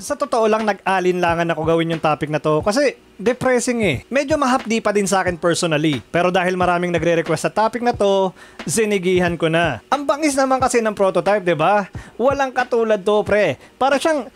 sa totoo lang, nag-alinlangan ako gawin yung topic na to. Kasi, depressing eh. Medyo mahapdi pa din sa akin personally. Pero dahil maraming nagre-request sa topic na to, sinigihan ko na. Ang bangis naman kasi ng prototype, 'di ba? Walang katulad to, pre. Para siyang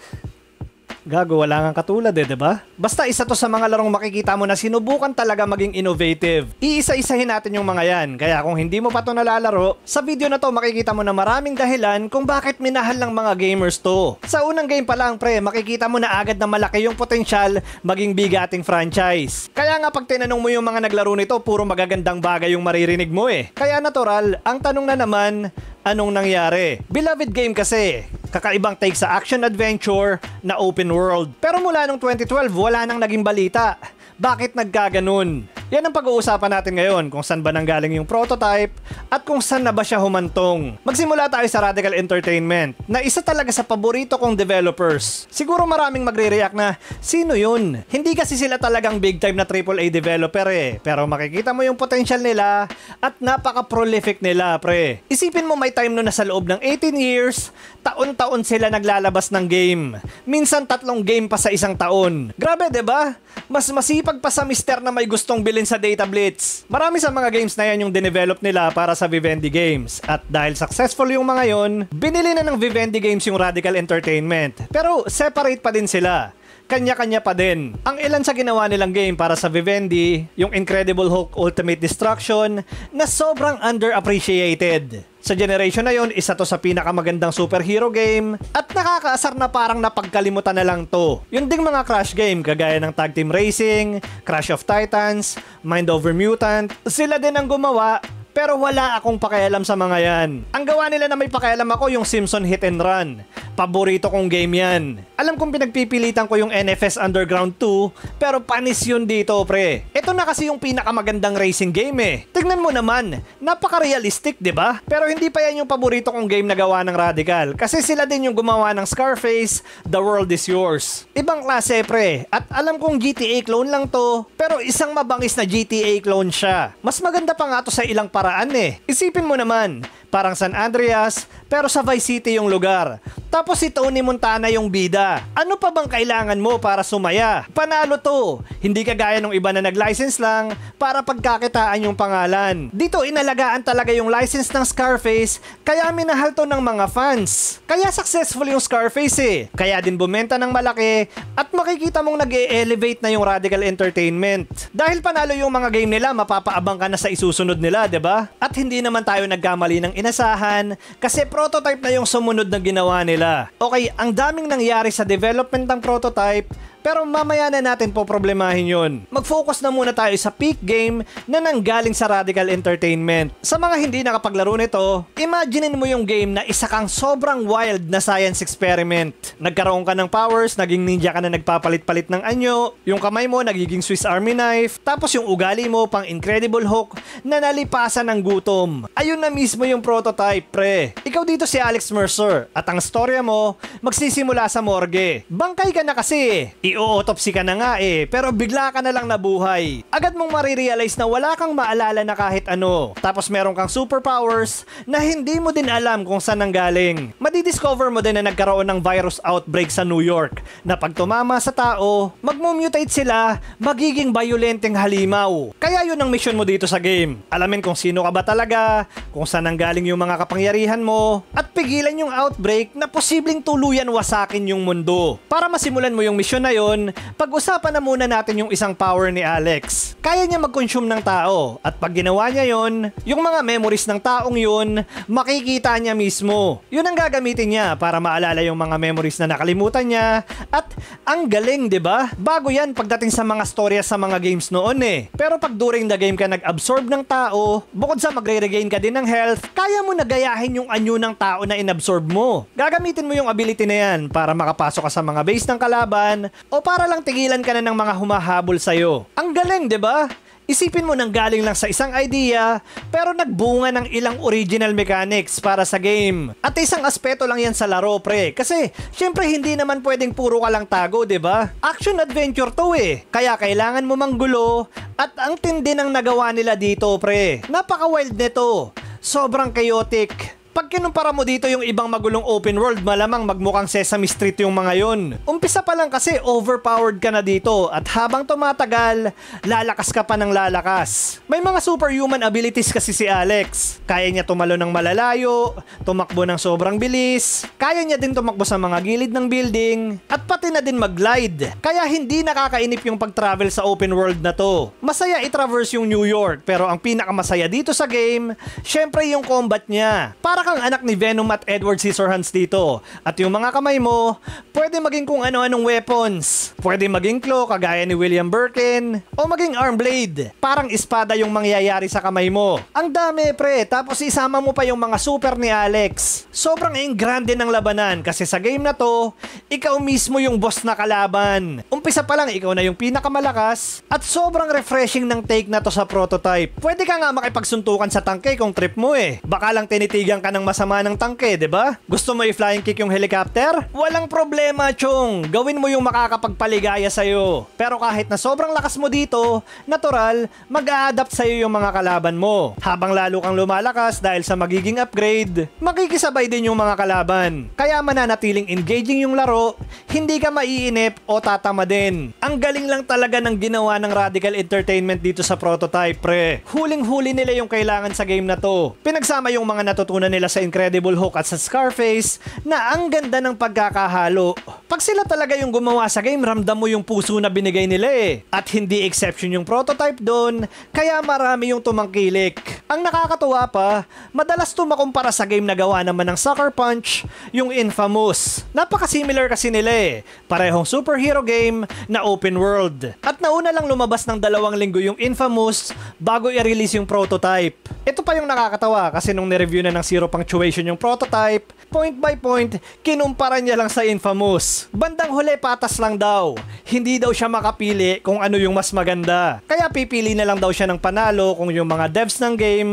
Gago, wala nga katulad eh, 'di ba? Basta isa 'to sa mga larong makikita mo na sinubukan talaga maging innovative. Iisa-isahin natin yung mga 'yan. Kaya kung hindi mo pa 'to nalalaro, sa video na 'to makikita mo na maraming dahilan kung bakit minahal ng mga gamers 'to. Sa unang game pa lang, pre, makikita mo na agad na malaki yung potensyal maging bigating franchise. Kaya nga pag tinanong mo yung mga naglaro nito, puro magagandang bagay yung maririnig mo eh. Kaya natural, ang tanong na naman, anong nangyari. Beloved game kasi, kakaibang take sa action-adventure na open world. Pero mula nung 2012, wala nang naging balita. Bakit nagkaganon? Yan ang pag-uusapan natin ngayon, kung saan ba nanggaling yung prototype at kung saan na ba siya humantong. Magsimula tayo sa Radical Entertainment, na isa talaga sa paborito kong developers. Siguro maraming magre-react na, sino yun? Hindi kasi sila talagang big time na AAA developer eh, pero makikita mo yung potential nila at napaka-prolific nila pre. Isipin mo may time no na sa loob ng 18 years, taon-taon sila naglalabas ng game. Minsan tatlong game pa sa isang taon. Grabe ba? Diba? Mas masipag pa sa mister na may gustong bilhin bilhin sa Data Blitz. Marami sa mga games na yan yung dinevelop nila para sa Vivendi Games. At dahil successful yung mga yon, binili na ng Vivendi Games yung Radical Entertainment. Pero separate pa din sila kanya-kanya pa din. Ang ilan sa ginawa nilang game para sa Vivendi, yung Incredible Hulk Ultimate Destruction, na sobrang underappreciated. Sa generation na yon, isa to sa pinakamagandang superhero game at nakakaasar na parang napagkalimutan na lang to. Yung ding mga Crash game kagaya ng Tag Team Racing, Crash of Titans, Mind Over Mutant, sila din ang gumawa pero wala akong pakialam sa mga yan. Ang gawa nila na may pakialam ako yung Simpson Hit and Run Paborito kong game yan. Alam kong pinagpipilitan ko yung NFS Underground 2, pero panis yun dito, pre. Ito na kasi yung pinakamagandang racing game eh. Tignan mo naman, napaka-realistic, ba? Diba? Pero hindi pa yan yung paborito kong game na gawa ng Radical, kasi sila din yung gumawa ng Scarface, The World Is Yours. Ibang klase, pre. At alam kong GTA clone lang to, pero isang mabangis na GTA clone siya. Mas maganda pa nga to sa ilang paraan eh. Isipin mo naman, Parang San Andreas, pero sa Vice City yung lugar. Tapos si Tony Montana yung bida. Ano pa bang kailangan mo para sumaya? Panalo to. Hindi kagaya ng iba na nag-license lang para pagkakitaan yung pangalan. Dito inalagaan talaga yung license ng Scarface kaya minahal to ng mga fans. Kaya successful yung Scarface eh. Kaya din bumenta ng malaki at makikita mong nag elevate na yung Radical Entertainment. Dahil panalo yung mga game nila, mapapaabang ka na sa isusunod nila, 'di ba? At hindi naman tayo nagkamali ng inasahan kasi prototype na yung sumunod na ginawa nila. Okay, ang daming nangyari sa development ng prototype pero mamaya na natin po problemahin yon. Mag-focus na muna tayo sa peak game na nanggaling sa Radical Entertainment. Sa mga hindi nakapaglaro nito, imaginein mo yung game na isa kang sobrang wild na science experiment. Nagkaroon ka ng powers, naging ninja ka na nagpapalit-palit ng anyo, yung kamay mo nagiging Swiss Army knife, tapos yung ugali mo pang Incredible Hulk na nalipasan ng gutom. Ayun na mismo yung prototype, pre. Ikaw dito si Alex Mercer at ang storya mo magsisimula sa morgue. Bangkay ka na kasi eh i-autopsy ka na nga eh, pero bigla ka na lang nabuhay. Agad mong marirealize na wala kang maalala na kahit ano. Tapos meron kang superpowers na hindi mo din alam kung saan ang galing. Madidiscover mo din na nagkaroon ng virus outbreak sa New York na pag tumama sa tao, magmutate sila, magiging violenteng halimaw. Kaya yun ang mission mo dito sa game. Alamin kung sino ka ba talaga, kung saan ang galing yung mga kapangyarihan mo, at pigilan yung outbreak na posibleng tuluyan wasakin yung mundo. Para masimulan mo yung mission na yun, ngayon, pag-usapan na muna natin yung isang power ni Alex. Kaya niya mag-consume ng tao at pag ginawa niya yon, yung mga memories ng taong yon, makikita niya mismo. Yun ang gagamitin niya para maalala yung mga memories na nakalimutan niya at ang galing, 'di ba? Bago 'yan pagdating sa mga storya sa mga games noon eh. Pero pag during the game ka nag-absorb ng tao, bukod sa magre-regain ka din ng health, kaya mo nagayahin yung anyo ng tao na inabsorb mo. Gagamitin mo yung ability na yan para makapasok ka sa mga base ng kalaban o para lang tigilan ka na ng mga humahabol sa'yo. Ang galing, di ba? Isipin mo nang galing lang sa isang idea, pero nagbunga ng ilang original mechanics para sa game. At isang aspeto lang yan sa laro, pre. Kasi, syempre hindi naman pwedeng puro ka lang tago, ba? Diba? Action adventure to eh. Kaya kailangan mo manggulo at ang tindi ng nagawa nila dito, pre. Napaka-wild nito. Sobrang chaotic pag kinumpara mo dito yung ibang magulong open world, malamang magmukhang Sesame Street yung mga yon. Umpisa pa lang kasi overpowered ka na dito at habang tumatagal, lalakas ka pa ng lalakas. May mga superhuman abilities kasi si Alex. Kaya niya tumalo ng malalayo, tumakbo ng sobrang bilis, kaya niya din tumakbo sa mga gilid ng building, at pati na din mag-glide. Kaya hindi nakakainip yung pag-travel sa open world na to. Masaya i-traverse yung New York, pero ang pinakamasaya dito sa game, syempre yung combat niya. Para para kang anak ni Venom at Edward Scissorhands dito. At yung mga kamay mo, pwede maging kung ano-anong weapons. Pwede maging claw kagaya ni William Birkin o maging arm blade. Parang espada yung mangyayari sa kamay mo. Ang dami pre, tapos isama mo pa yung mga super ni Alex. Sobrang grande ng labanan kasi sa game na to, ikaw mismo yung boss na kalaban. Umpisa pa lang ikaw na yung pinakamalakas at sobrang refreshing ng take na to sa prototype. Pwede ka nga makipagsuntukan sa tanke kung trip mo eh. Baka lang tinitigan ka ng masama ng tangke, di ba? Gusto mo i-flying kick yung helicopter? Walang problema, Chong. Gawin mo yung makakapagpaligaya sa'yo. Pero kahit na sobrang lakas mo dito, natural, mag adapt sa'yo yung mga kalaban mo. Habang lalo kang lumalakas dahil sa magiging upgrade, makikisabay din yung mga kalaban. Kaya mananatiling engaging yung laro, hindi ka maiinip o tatama din. Ang galing lang talaga ng ginawa ng Radical Entertainment dito sa prototype, pre. Huling-huli nila yung kailangan sa game na to. Pinagsama yung mga natutunan nila nila sa Incredible Hulk at sa Scarface na ang ganda ng pagkakahalo. Pag sila talaga yung gumawa sa game, ramdam mo yung puso na binigay nila eh. At hindi exception yung prototype doon, kaya marami yung tumangkilik. Ang nakakatuwa pa, madalas to makumpara sa game na gawa naman ng Sucker Punch, yung Infamous. Napaka-similar kasi nila eh. Parehong superhero game na open world. At nauna lang lumabas ng dalawang linggo yung Infamous bago i-release yung prototype. Ito pa yung nakakatawa kasi nung nireview na ng Zero Punctuation yung prototype, point by point, kinumpara niya lang sa Infamous. Bandang huli patas lang daw. Hindi daw siya makapili kung ano yung mas maganda. Kaya pipili na lang daw siya ng panalo kung yung mga devs ng game,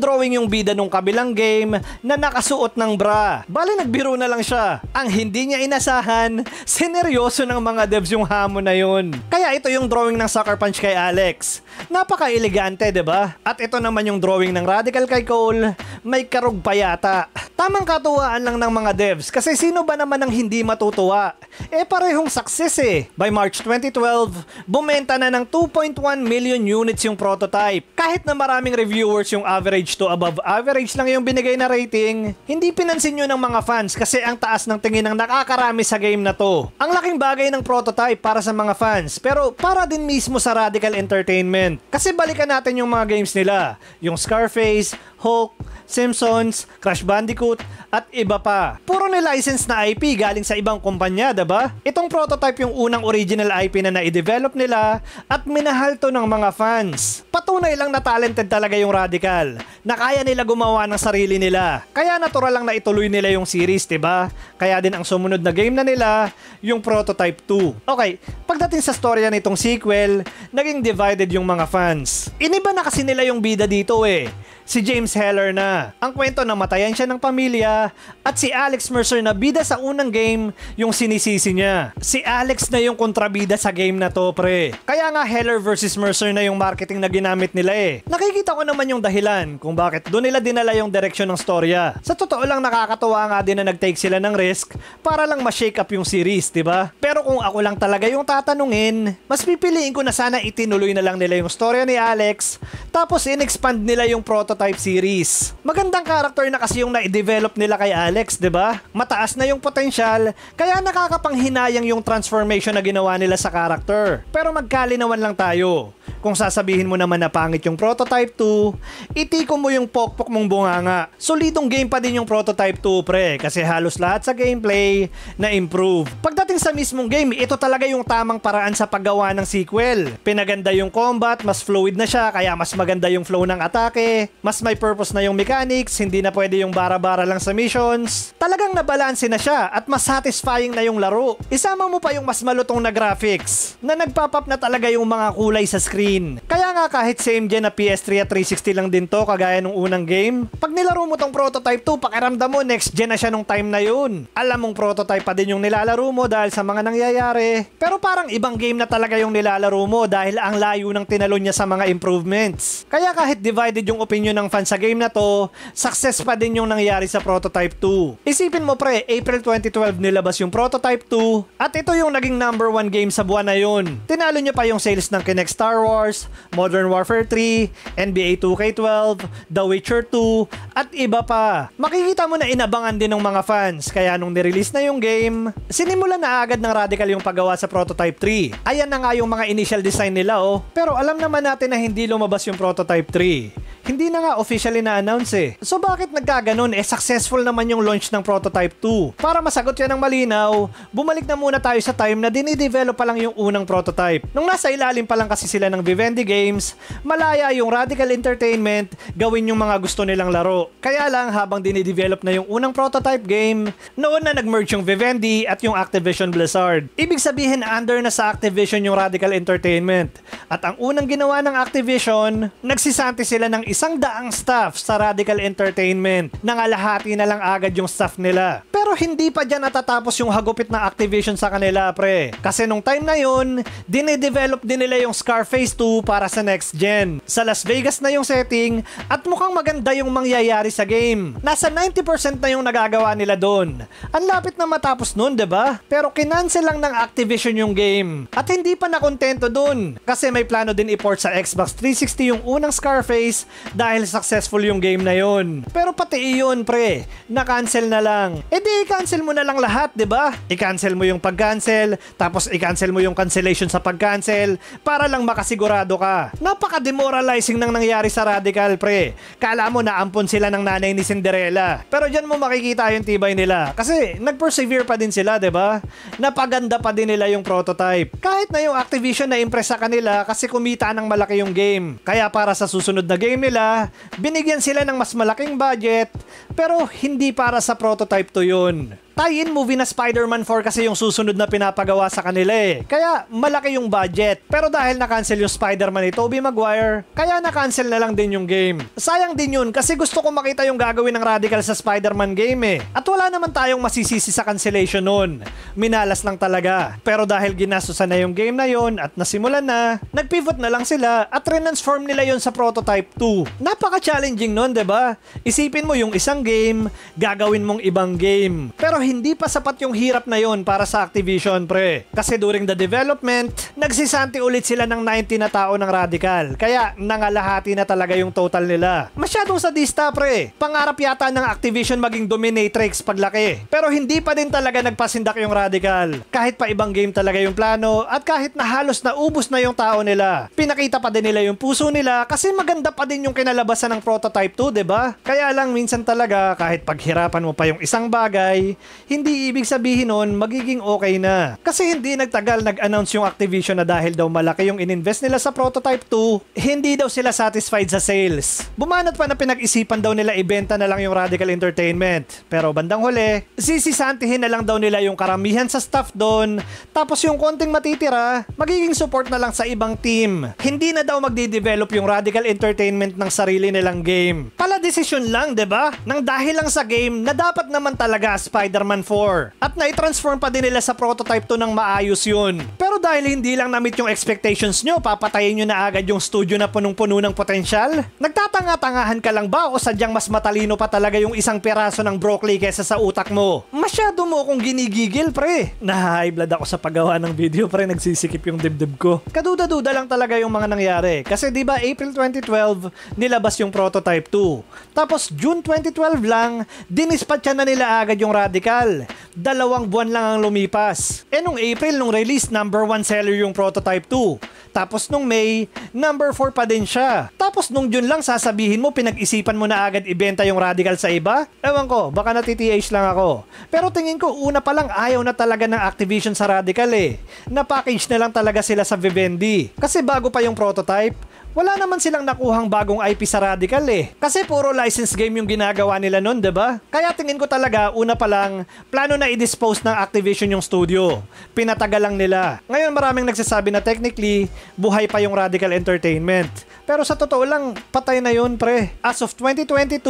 drawing yung bida nung kabilang game na nakasuot ng bra. Bali nagbiro na lang siya. Ang hindi niya inasahan, sineryoso ng mga devs yung hamon na yun. Kaya ito yung drawing ng Sucker Punch kay Alex. Napaka-elegante, ba? Diba? At ito naman yung drawing ng Radical kay Cole, may karugpayata. Tamang katuwaan naman lang ng mga devs kasi sino ba naman ang hindi matutuwa? Eh parehong success eh. By March 2012, bumenta na ng 2.1 million units yung prototype. Kahit na maraming reviewers yung average to above average lang yung binigay na rating, hindi pinansin yun ng mga fans kasi ang taas ng tingin ng nakakarami sa game na to. Ang laking bagay ng prototype para sa mga fans pero para din mismo sa Radical Entertainment. Kasi balikan natin yung mga games nila. Yung Scarface, Hulk, Simpsons, Crash Bandicoot, at iba pa. Puro ni license na IP galing sa ibang kumpanya, ba? Diba? Itong prototype yung unang original IP na na-develop nila at minahal to ng mga fans. Patunay lang na talented talaga yung Radical, na kaya nila gumawa ng sarili nila. Kaya natural lang na ituloy nila yung series, ba? Diba? Kaya din ang sumunod na game na nila, yung Prototype 2. Okay, pagdating sa storya nitong sequel, naging divided yung mga fans. Iniba na kasi nila yung bida dito eh si James Heller na. Ang kwento na matayan siya ng pamilya at si Alex Mercer na bida sa unang game yung sinisisi niya. Si Alex na yung kontrabida sa game na to pre. Kaya nga Heller versus Mercer na yung marketing na ginamit nila eh. Nakikita ko naman yung dahilan kung bakit doon nila dinala yung direksyon ng storya. Sa totoo lang nakakatuwa nga din na nagtake sila ng risk para lang ma-shake up yung series, 'di ba? Pero kung ako lang talaga yung tatanungin, mas pipiliin ko na sana itinuloy na lang nila yung storya ni Alex tapos in-expand nila yung prototype prototype series. Magandang character na kasi yung na-develop nila kay Alex, 'di ba? Mataas na yung potential, kaya nakakapanghinayang yung transformation na ginawa nila sa character. Pero magkalinawan lang tayo. Kung sasabihin mo naman na pangit yung prototype 2, itiko mo yung pokpok mong bunganga. Solidong game pa din yung prototype 2, pre, kasi halos lahat sa gameplay na improve. Pagdating sa mismong game, ito talaga yung tamang paraan sa paggawa ng sequel. Pinaganda yung combat, mas fluid na siya, kaya mas maganda yung flow ng atake, mas mas may purpose na yung mechanics, hindi na pwede yung bara-bara lang sa missions. Talagang nabalanse na siya at mas satisfying na yung laro. Isama mo pa yung mas malutong na graphics na nagpapap na talaga yung mga kulay sa screen. Kaya nga kahit same gen na PS3 at 360 lang din to kagaya nung unang game, pag nilaro mo tong Prototype 2, pakiramdam mo next gen na siya nung time na yun. Alam mong Prototype pa din yung nilalaro mo dahil sa mga nangyayari. Pero parang ibang game na talaga yung nilalaro mo dahil ang layo ng tinalo niya sa mga improvements. Kaya kahit divided yung opinion nyo ng fans sa game na to, success pa din yung nangyari sa Prototype 2. Isipin mo pre, April 2012 nilabas yung Prototype 2 at ito yung naging number 1 game sa buwan na yun. Tinalo niya pa yung sales ng Kinect Star Wars, Modern Warfare 3, NBA 2K12, The Witcher 2, at iba pa. Makikita mo na inabangan din ng mga fans kaya nung nirelease na yung game, sinimulan na agad ng Radical yung paggawa sa Prototype 3. Ayan na nga yung mga initial design nila oh, pero alam naman natin na hindi lumabas yung Prototype 3. Hindi na nga officially na-announce eh. So bakit nagkaganon? Eh successful naman yung launch ng Prototype 2. Para masagot yan ng malinaw, bumalik na muna tayo sa time na dinidevelop pa lang yung unang prototype. Nung nasa ilalim pa lang kasi sila ng Vivendi Games, malaya yung Radical Entertainment gawin yung mga gusto nilang laro. Kaya lang habang dinidevelop na yung unang prototype game, noon na nag-merge yung Vivendi at yung Activision Blizzard. Ibig sabihin under na sa Activision yung Radical Entertainment. At ang unang ginawa ng Activision, nagsisanti sila ng isa Isang daang staff sa Radical Entertainment. Nangalahati na lang agad yung staff nila. Pero hindi pa dyan natatapos yung hagupit na activation sa kanila, pre. Kasi nung time na yun, dinedevelop din nila yung Scarface 2 para sa next gen. Sa Las Vegas na yung setting at mukhang maganda yung mangyayari sa game. Nasa 90% na yung nagagawa nila doon. Ang lapit na matapos nun, ba? Diba? Pero kinansel lang ng Activision yung game. At hindi pa nakontento doon. Kasi may plano din i-port sa Xbox 360 yung unang Scarface dahil successful yung game na yon. Pero pati iyon pre, na-cancel na lang. E di i-cancel mo na lang lahat, 'di ba? I-cancel mo yung pag-cancel, tapos i-cancel mo yung cancellation sa pag-cancel para lang makasigurado ka. Napaka-demoralizing nang nangyari sa Radical pre. Kala mo naampon sila ng nanay ni Cinderella. Pero diyan mo makikita yung tibay nila kasi nag-persevere pa din sila, 'di ba? Napaganda pa din nila yung prototype. Kahit na yung Activision na impress sa kanila kasi kumita ng malaki yung game. Kaya para sa susunod na game nila, binigyan sila ng mas malaking budget, pero hindi para sa prototype to yun tie-in movie na Spider-Man 4 kasi yung susunod na pinapagawa sa kanila eh. Kaya malaki yung budget. Pero dahil na-cancel yung Spider-Man ni Tobey Maguire, kaya na-cancel na lang din yung game. Sayang din yun kasi gusto ko makita yung gagawin ng Radical sa Spider-Man game eh. At wala naman tayong masisisi sa cancellation nun. Minalas lang talaga. Pero dahil ginastusan na yung game na yon at nasimulan na, nagpivot na lang sila at renansform nila yon sa Prototype 2. Napaka-challenging nun, ba? Diba? Isipin mo yung isang game, gagawin mong ibang game. Pero hindi pa sapat yung hirap na yon para sa Activision, pre. Kasi during the development, nagsisanti ulit sila ng 90 na tao ng radical. Kaya nangalahati na talaga yung total nila. Masyadong sadista, pre. Pangarap yata ng Activision maging dominatrix paglaki. Pero hindi pa din talaga nagpasindak yung radical. Kahit pa ibang game talaga yung plano at kahit na halos naubos na yung tao nila, pinakita pa din nila yung puso nila kasi maganda pa din yung kinalabasan ng prototype 2, 'di ba? Kaya lang minsan talaga kahit paghirapan mo pa yung isang bagay, hindi ibig sabihin noon magiging okay na. Kasi hindi nagtagal nag-announce yung Activision na dahil daw malaki yung ininvest nila sa Prototype 2, hindi daw sila satisfied sa sales. Bumanat pa na pinag-isipan daw nila ibenta na lang yung Radical Entertainment. Pero bandang huli, sisisantihin na lang daw nila yung karamihan sa staff doon, tapos yung konting matitira, magiging support na lang sa ibang team. Hindi na daw magde-develop yung Radical Entertainment ng sarili nilang game. Pala desisyon lang, 'di ba? Nang dahil lang sa game na dapat naman talaga Spider Spider-Man 4. At na-transform pa din nila sa prototype 2 ng maayos yun. Pero dahil hindi lang namit yung expectations nyo, papatayin nyo na agad yung studio na punong-puno ng potensyal? Nagtatanga-tangahan ka lang ba o sadyang mas matalino pa talaga yung isang peraso ng broccoli kesa sa utak mo? Masyado mo akong ginigigil pre. Nahay blood ako sa paggawa ng video pre, nagsisikip yung dibdib ko. Kaduda-duda lang talaga yung mga nangyari. Kasi di ba April 2012 nilabas yung prototype 2. Tapos June 2012 lang, dinispat na nila agad yung Radical Tropical. Dalawang buwan lang ang lumipas. E nung April nung release, number 1 seller yung Prototype 2. Tapos nung May, number 4 pa din siya. Tapos nung June lang sasabihin mo pinag-isipan mo na agad ibenta yung Radical sa iba? Ewan ko, baka na TTH lang ako. Pero tingin ko una pa lang ayaw na talaga ng Activision sa Radical eh. Na-package na lang talaga sila sa Vivendi. Kasi bago pa yung prototype, wala naman silang nakuhang bagong IP sa Radical eh. Kasi puro license game yung ginagawa nila nun, ba? Diba? Kaya tingin ko talaga, una pa lang, plano na i-dispose ng Activision yung studio. Pinatagal lang nila. Ngayon maraming nagsasabi na technically, buhay pa yung Radical Entertainment. Pero sa totoo lang, patay na yun pre. As of 2022,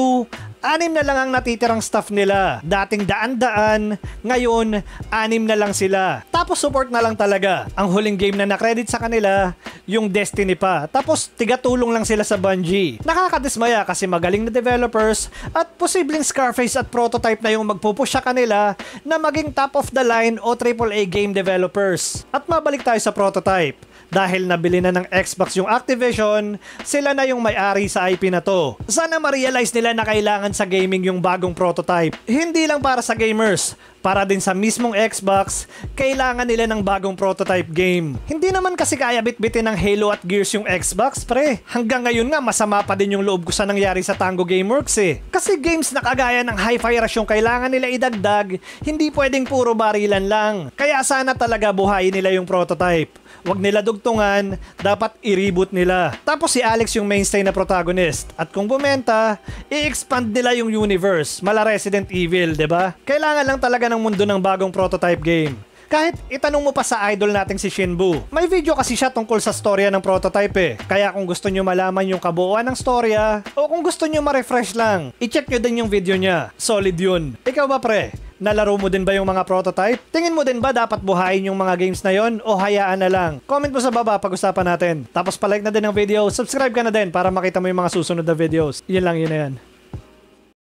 anim na lang ang natitirang staff nila. Dating daan-daan, ngayon, anim na lang sila. Tapos support na lang talaga. Ang huling game na nakredit sa kanila, yung Destiny pa. Tapos tigatulong lang sila sa Bungie. Nakakadismaya kasi magaling na developers at posibleng Scarface at prototype na yung magpupush sa kanila na maging top of the line o AAA game developers. At mabalik tayo sa prototype. Dahil nabili na ng Xbox yung Activision, sila na yung may-ari sa IP na to. Sana ma-realize nila na kailangan sa gaming yung bagong prototype. Hindi lang para sa gamers, para din sa mismong Xbox, kailangan nila ng bagong prototype game. Hindi naman kasi kaya bitbitin ng Halo at Gears yung Xbox, pre. Hanggang ngayon nga, masama pa din yung loob ko sa nangyari sa Tango Gameworks eh. Kasi games na kagaya ng Hi-Fi Rush yung kailangan nila idagdag, hindi pwedeng puro barilan lang. Kaya sana talaga buhayin nila yung prototype wag nila dugtungan, dapat i-reboot nila. Tapos si Alex yung mainstay na protagonist. At kung bumenta, i-expand nila yung universe, mala Resident Evil, 'di ba? Kailangan lang talaga ng mundo ng bagong prototype game. Kahit itanong mo pa sa idol nating si Shinbu. May video kasi siya tungkol sa storya ng prototype eh. Kaya kung gusto nyo malaman yung kabuuan ng storya o kung gusto nyo ma-refresh lang, i-check nyo din yung video niya. Solid yun. Ikaw ba pre? Nalaro mo din ba yung mga prototype? Tingin mo din ba dapat buhayin yung mga games na yon o hayaan na lang? Comment mo sa baba pag-usapan natin. Tapos palike na din ang video, subscribe ka na din para makita mo yung mga susunod na videos. Yan lang yun na yan.